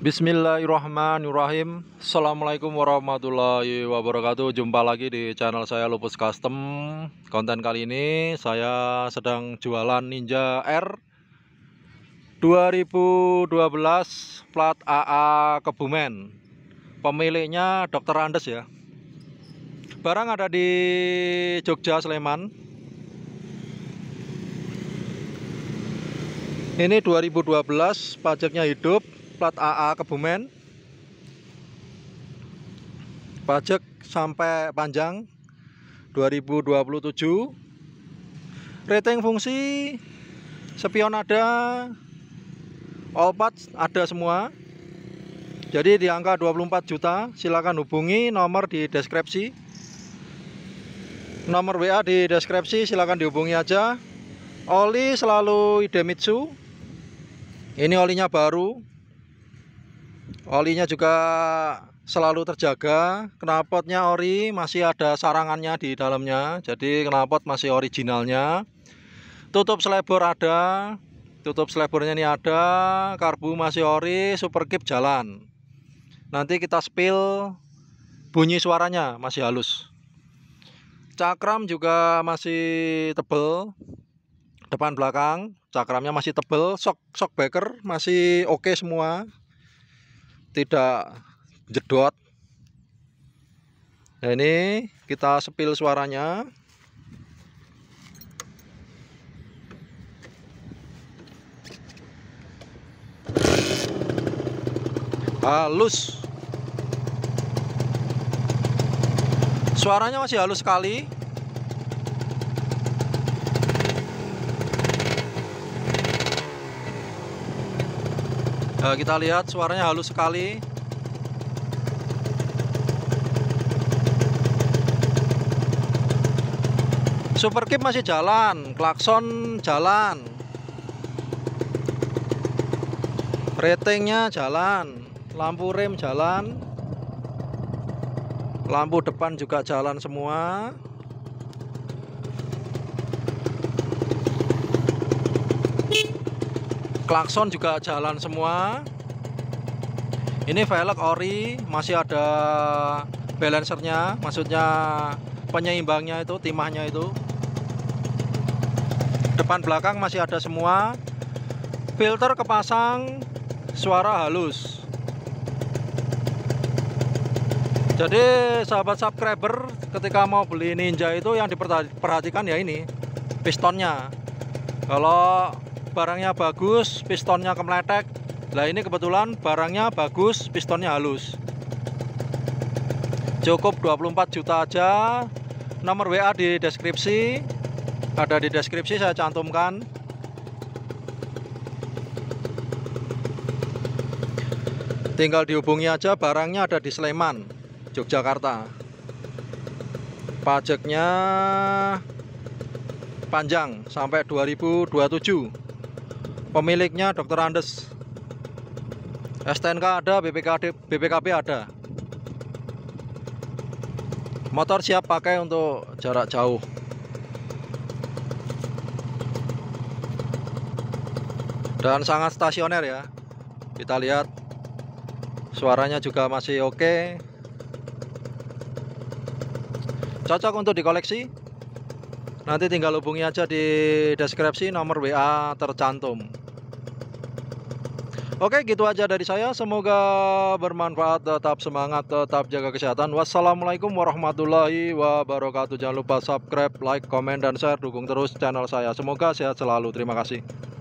Bismillahirrahmanirrahim Assalamualaikum warahmatullahi wabarakatuh Jumpa lagi di channel saya Lupus Custom Konten kali ini saya sedang jualan Ninja R 2012 plat AA Kebumen Pemiliknya Dr. Andes ya Barang ada di Jogja, Sleman Ini 2012 pajaknya hidup plat AA Kebumen pajak sampai panjang 2027 rating fungsi spion ada all parts ada semua jadi di angka 24 juta silakan hubungi nomor di deskripsi nomor WA di deskripsi silakan dihubungi aja oli selalu Idemitsu ini olinya baru olinya juga selalu terjaga knalpotnya ori masih ada sarangannya di dalamnya jadi knalpot masih originalnya tutup selebor ada tutup selebornya ini ada karbu masih ori super kip jalan nanti kita spill bunyi suaranya masih halus cakram juga masih tebel depan belakang cakramnya masih tebel shock shock breaker masih oke okay semua tidak jedot nah ini kita sepil suaranya halus suaranya masih halus sekali Eh, kita lihat suaranya halus sekali super Keep masih jalan klakson jalan ratingnya jalan lampu rem jalan lampu depan juga jalan semua klakson juga jalan semua ini velg ori masih ada balancernya maksudnya penyeimbangnya itu timahnya itu depan belakang masih ada semua filter kepasang suara halus jadi sahabat subscriber ketika mau beli ninja itu yang diperhatikan ya ini pistonnya kalau barangnya bagus pistonnya kemeletek Nah ini kebetulan barangnya bagus pistonnya halus cukup 24 juta aja nomor WA di deskripsi ada di deskripsi saya cantumkan tinggal dihubungi aja barangnya ada di Sleman Yogyakarta pajaknya panjang sampai 2027 pemiliknya Dr. Andes STNK ada BPKD, BPKP ada motor siap pakai untuk jarak jauh dan sangat stasioner ya kita lihat suaranya juga masih oke cocok untuk dikoleksi nanti tinggal hubungi aja di deskripsi nomor WA tercantum Oke, gitu aja dari saya. Semoga bermanfaat. Tetap semangat, tetap jaga kesehatan. Wassalamualaikum warahmatullahi wabarakatuh. Jangan lupa subscribe, like, komen, dan share. Dukung terus channel saya. Semoga sehat selalu. Terima kasih.